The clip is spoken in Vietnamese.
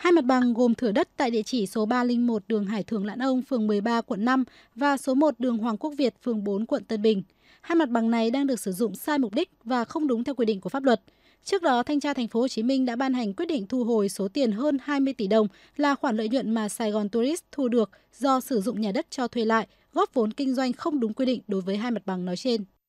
Hai mặt bằng gồm thửa đất tại địa chỉ số 301 đường Hải Thường Lãn Ông, phường 13, quận 5 và số 1 đường Hoàng Quốc Việt, phường 4, quận Tân Bình. Hai mặt bằng này đang được sử dụng sai mục đích và không đúng theo quy định của pháp luật. Trước đó, thanh tra thành phố Hồ Chí Minh đã ban hành quyết định thu hồi số tiền hơn 20 tỷ đồng là khoản lợi nhuận mà Sài Gòn Tourist thu được do sử dụng nhà đất cho thuê lại, góp vốn kinh doanh không đúng quy định đối với hai mặt bằng nói trên.